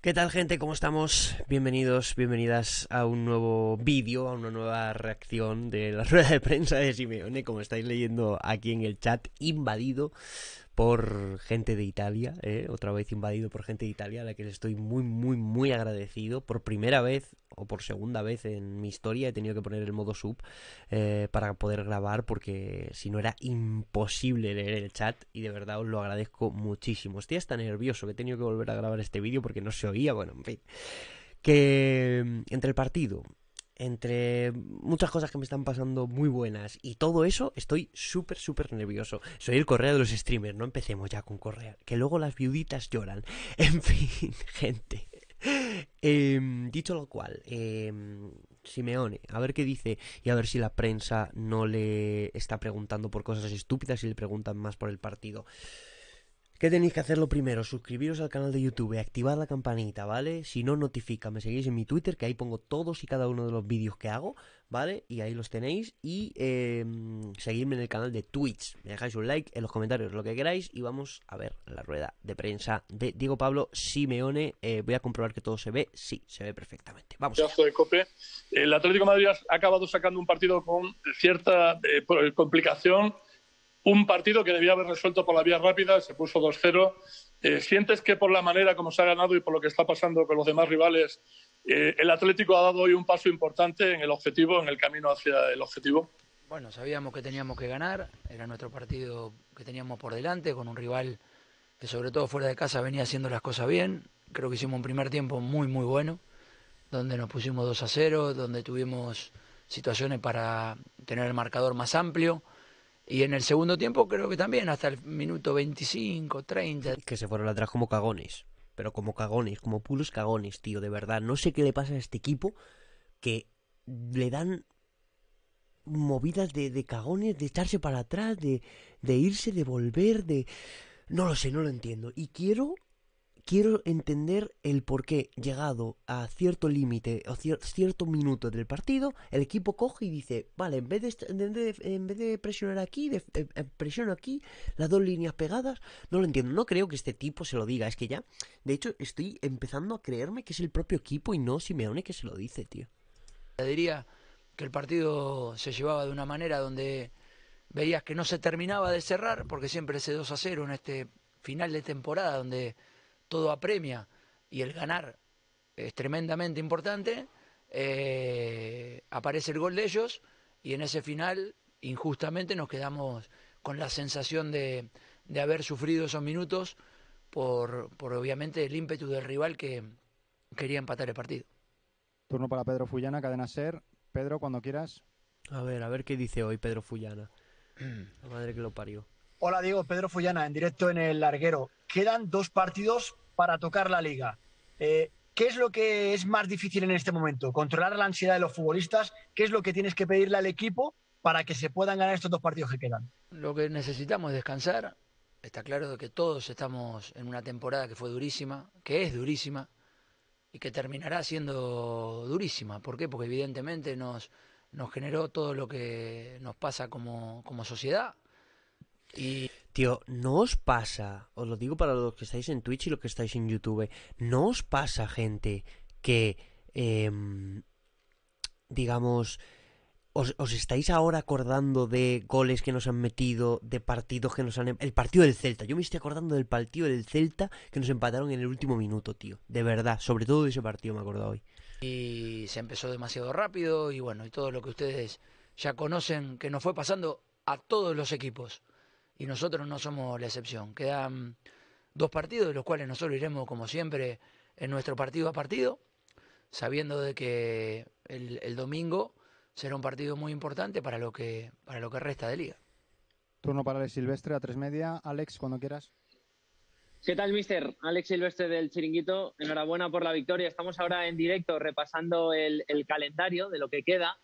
¿Qué tal gente? ¿Cómo estamos? Bienvenidos, bienvenidas a un nuevo vídeo, a una nueva reacción de la rueda de prensa de Simeone, como estáis leyendo aquí en el chat, invadido por gente de Italia, ¿eh? otra vez invadido por gente de Italia, a la que les estoy muy, muy, muy agradecido. Por primera vez o por segunda vez en mi historia he tenido que poner el modo sub eh, para poder grabar porque si no era imposible leer el chat y de verdad os lo agradezco muchísimo. Estoy hasta nervioso que he tenido que volver a grabar este vídeo porque no se oía, bueno, en fin que mm, entre el partido, entre muchas cosas que me están pasando muy buenas y todo eso, estoy súper, súper nervioso. Soy el correa de los streamers, no empecemos ya con correa, que luego las viuditas lloran. En fin, gente. Em, dicho lo cual, em, Simeone, a ver qué dice y a ver si la prensa no le está preguntando por cosas estúpidas y le preguntan más por el partido. ¿Qué tenéis que hacer lo primero? Suscribiros al canal de YouTube, activar la campanita, ¿vale? Si no, notifica, me seguís en mi Twitter, que ahí pongo todos y cada uno de los vídeos que hago, ¿vale? Y ahí los tenéis. Y em, seguidme en el canal de Twitch. Me dejáis un like en los comentarios, lo que queráis. Y vamos a ver la rueda de prensa de Diego Pablo Simeone. Eh, voy a comprobar que todo se ve. Sí, se ve perfectamente. Vamos. De El Atlético de Madrid ha acabado sacando un partido con cierta eh, complicación un partido que debía haber resuelto por la vía rápida, se puso 2-0. Eh, ¿Sientes que por la manera como se ha ganado y por lo que está pasando con los demás rivales, eh, el Atlético ha dado hoy un paso importante en el objetivo, en el camino hacia el objetivo? Bueno, sabíamos que teníamos que ganar, era nuestro partido que teníamos por delante, con un rival que sobre todo fuera de casa venía haciendo las cosas bien. Creo que hicimos un primer tiempo muy, muy bueno, donde nos pusimos 2 a 0, donde tuvimos situaciones para tener el marcador más amplio. Y en el segundo tiempo creo que también, hasta el minuto 25, 30. Que se fueron atrás como cagones. Pero como cagones, como pulos cagones, tío, de verdad. No sé qué le pasa a este equipo que le dan movidas de, de cagones, de echarse para atrás, de, de irse, de volver, de... No lo sé, no lo entiendo. Y quiero quiero entender el por qué, llegado a cierto límite o cierto minuto del partido, el equipo coge y dice, vale, en vez de, en vez de, presionar aquí, eh, eh, presiono aquí, las dos líneas pegadas, no lo entiendo, no creo que este tipo se lo diga, es que ya, de hecho, estoy empezando a creerme que es el propio equipo y no Simeone que se lo dice, tío. Diría que el partido se llevaba de una manera donde veías que no se terminaba de cerrar, porque siempre ese 2 a 0 en este final de temporada, donde todo apremia y el ganar es tremendamente importante, eh, aparece el gol de ellos y en ese final injustamente nos quedamos con la sensación de, de haber sufrido esos minutos por, por obviamente el ímpetu del rival que quería empatar el partido. Turno para Pedro Fullana, cadena ser. Pedro, cuando quieras. A ver, a ver qué dice hoy Pedro Fullana. La madre que lo parió. Hola Diego, Pedro Fullana, en directo en el larguero. Quedan dos partidos para tocar la liga. Eh, ¿Qué es lo que es más difícil en este momento? ¿Controlar la ansiedad de los futbolistas? ¿Qué es lo que tienes que pedirle al equipo para que se puedan ganar estos dos partidos que quedan? Lo que necesitamos es descansar. Está claro que todos estamos en una temporada que fue durísima, que es durísima y que terminará siendo durísima. ¿Por qué? Porque evidentemente nos, nos generó todo lo que nos pasa como, como sociedad, y... Tío, ¿no os pasa? Os lo digo para los que estáis en Twitch y los que estáis en YouTube. ¿No os pasa, gente, que, em, digamos, os, estáis ahora acordando de goles que nos han metido, de partidos que nos han... Em, el partido del Celta. Yo me estoy acordando del partido del Celta que nos empataron en el último minuto, tío. De verdad. Sobre todo ese partido me acuerdo hoy. Y se empezó demasiado rápido y bueno, y todo lo que ustedes ya conocen que nos fue pasando a todos los equipos y nosotros no somos la excepción. Quedan dos partidos de los cuales nosotros iremos, como siempre, en nuestro partido a partido, sabiendo de que el, domingo será un partido muy importante para lo que, para lo que resta de liga. Turno para el Silvestre a tres media. Alex, cuando quieras. ¿Qué tal, mister? Alex Silvestre del Chiringuito. Enhorabuena por la victoria. Estamos ahora en directo repasando el calendario de lo que queda.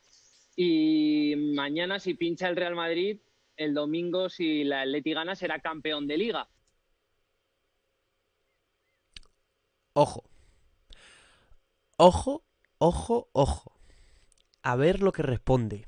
Y mañana, si pincha el Real Madrid, el domingo, si la Atleti gana, será campeón de liga. Ojo. Ojo, ojo, ojo. A ver lo que responde.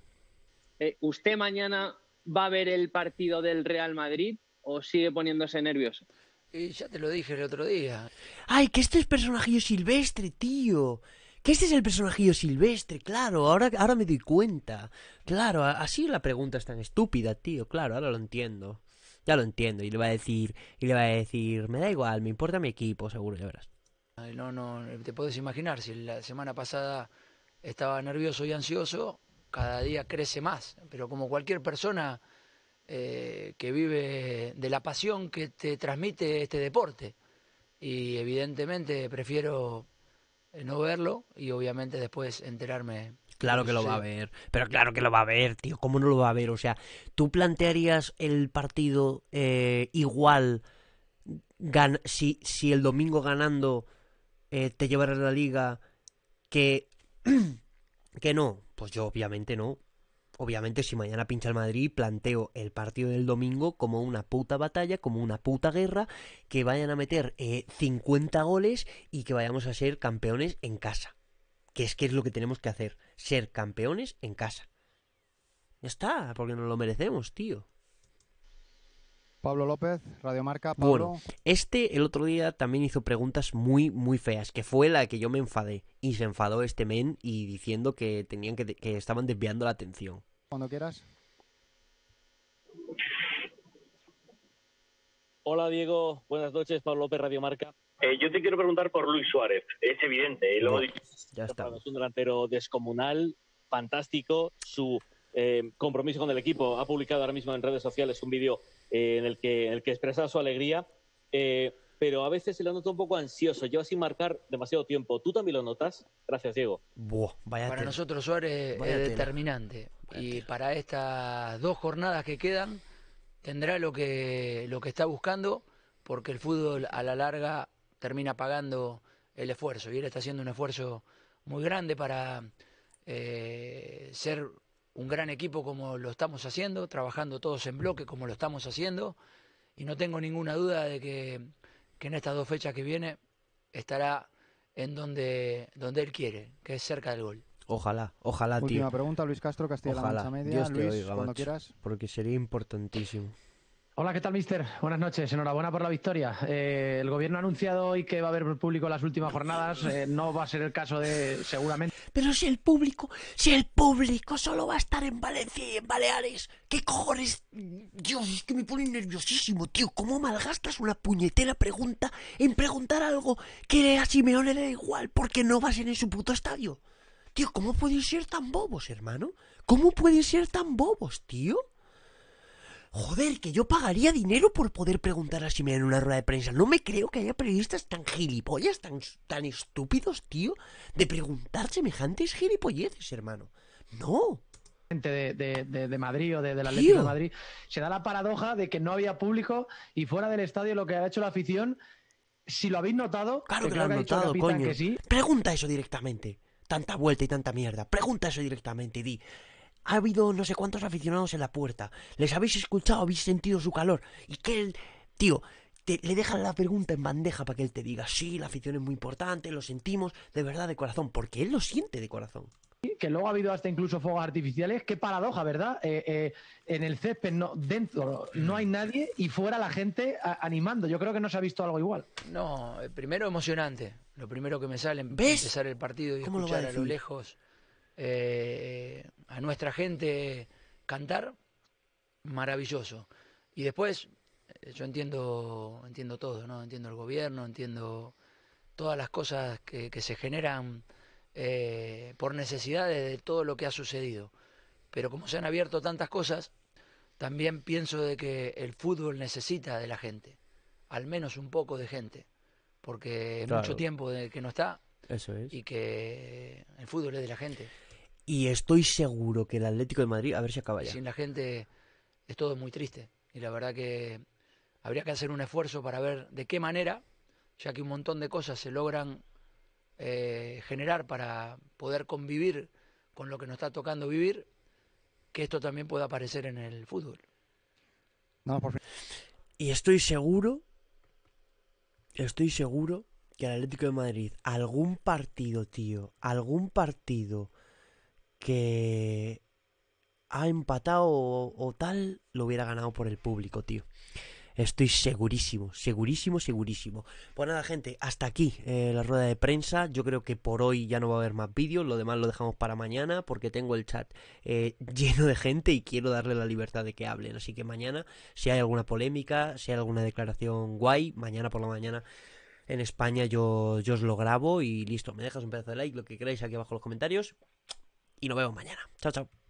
Eh, ¿Usted mañana va a ver el partido del Real Madrid o sigue poniéndose nervioso? ya te lo dije el otro día. ¡Ay, que este es personajillo silvestre, tío! Que este es el personajillo silvestre, claro, ahora, ahora me doy cuenta. Claro, así la pregunta es tan estúpida, tío, claro, ahora lo entiendo. Ya lo entiendo, y le va a decir, y le va a decir, me da igual, me importa mi equipo, seguro, ya verás. No, no, te puedes imaginar, si la semana pasada estaba nervioso y ansioso, cada día crece más, pero como cualquier persona eh, que vive de la pasión que te transmite este deporte. Y evidentemente prefiero eh, no verlo y obviamente después enterarme. Claro que lo va a ver, pero claro que lo va a ver, tío, ¿cómo no lo va a ver? O sea, ¿tú plantearías el partido eh, igual si, si, el domingo ganando eh, te llevarás la liga que, que no? Pues yo obviamente no, obviamente si mañana pincha el Madrid, planteo el partido del domingo como una puta batalla, como una puta guerra, que vayan a meter 50 eh, goles y que vayamos a ser campeones en casa. Que es que es lo que tenemos que hacer, ser campeones en casa. Ya está, porque nos lo merecemos, tío. Pablo López, Marca, Pablo. este el otro día también hizo preguntas muy, muy feas, que fue la que yo me enfadé. Y se enfadó este men y diciendo que tenían que, que estaban desviando la atención. Cuando quieras. Hola Diego, buenas noches, Pablo López, Radio Marca. Eh, yo te quiero preguntar por Luis Suárez, es evidente, lo ya está. es un delantero descomunal, fantástico, su eh, compromiso con el equipo, ha publicado ahora mismo en redes sociales un vídeo eh, en, el que, el que expresa su alegría. Eh, pero a veces se lo nota un poco ansioso, lleva sin marcar demasiado tiempo. ¿Tú también lo notas? Gracias, Diego. para nosotros Suárez es determinante. y para estas dos jornadas que quedan, tendrá lo que, lo que está buscando, porque el fútbol a la larga termina pagando el esfuerzo. Y él está haciendo un esfuerzo muy grande para eh, ser un gran equipo como lo estamos haciendo, trabajando todos en bloque como lo estamos haciendo. Y no tengo ninguna duda de que que en estas dos fechas que viene estará en donde, donde él quiere, que es cerca del gol. Ojalá, ojalá, Última pregunta, Luis Castro, Castilla-La Dios Luis, oiga, cuando quieras. Porque sería importantísimo. Hola, ¿qué tal, mister? Buenas noches. Enhorabuena por la victoria. Eh, el gobierno ha anunciado hoy que va a haber público en las últimas jornadas. Eh, no va a ser el caso de, seguramente. Pero si el público, si el público solo va a estar en Valencia y en Baleares, ¿qué cojones? Dios, es que me pone nerviosísimo, tío. ¿Cómo malgastas una puñetera pregunta en preguntar algo que a Simeone le da igual porque no vas en su puto estadio? Tío, ¿cómo pueden ser tan bobos, hermano? ¿Cómo pueden ser tan bobos, tío? Joder, que yo pagaría dinero por poder preguntar a Simeone en una rueda de prensa. No me creo que haya periodistas tan gilipollas, tan, tan estúpidos, tío, de preguntar semejantes gilipolleces, hermano. No. Gente de, de, Madrid o de, la ley de Madrid, se da la paradoja de que no había público y fuera del estadio lo que ha hecho la afición, si lo habéis notado, claro que, que lo han notado, coño. Pregunta eso directamente. Tanta vuelta y tanta mierda. Pregunta eso directamente y di, ha habido no sé cuántos aficionados en la puerta, les habéis escuchado, habéis sentido su calor, y que el tío le deja la pregunta en bandeja para que él te diga, sí, la afición es muy importante, lo sentimos de verdad de corazón, porque él lo siente de corazón. Que luego ha habido hasta incluso fuegos artificiales, qué paradoja, ¿verdad? Eh, eh, en el césped no, dentro no hay nadie y fuera la gente animando. Yo creo que no se ha visto algo igual. No, eh, primero emocionante. Lo primero que me sale, empezar el partido y escuchar a lo lejos eh, a nuestra gente cantar, maravilloso. Y después, eh, yo entiendo, entiendo todo, ¿no? Entiendo el gobierno, entiendo todas las cosas que, se generan eh, por necesidades de todo lo que ha sucedido. Pero como se han abierto tantas cosas, también pienso de que el fútbol necesita de la gente, al menos un poco de gente, porque mucho tiempo de que no está Eso y que el fútbol es de la gente. Y estoy seguro que el Atlético de Madrid, a ver si acaba ya. Sin la gente es todo muy triste. Y la verdad que habría que hacer un esfuerzo para ver de qué manera, ya que un montón de cosas se logran eh, generar para poder convivir con lo que nos está tocando vivir, que esto también pueda aparecer en el fútbol. No, por... Y estoy seguro, estoy seguro que el Atlético de Madrid, algún partido, tío, algún partido que ha empatado o, tal, lo hubiera ganado por el público, tío. Estoy segurísimo, segurísimo, segurísimo. Pues nada, gente, hasta aquí eh, la rueda de prensa. Yo creo que por hoy ya no va a haber más vídeos. Lo demás lo dejamos para mañana porque tengo el chat eh, lleno de gente y quiero darle la libertad de que hablen. Así que mañana, si hay alguna polémica, si hay alguna declaración guay, mañana por la mañana en España yo, yo os lo grabo y listo. Me dejas un pedazo de like, lo que queráis aquí abajo en los comentarios y nos vemos mañana. Chao, chao.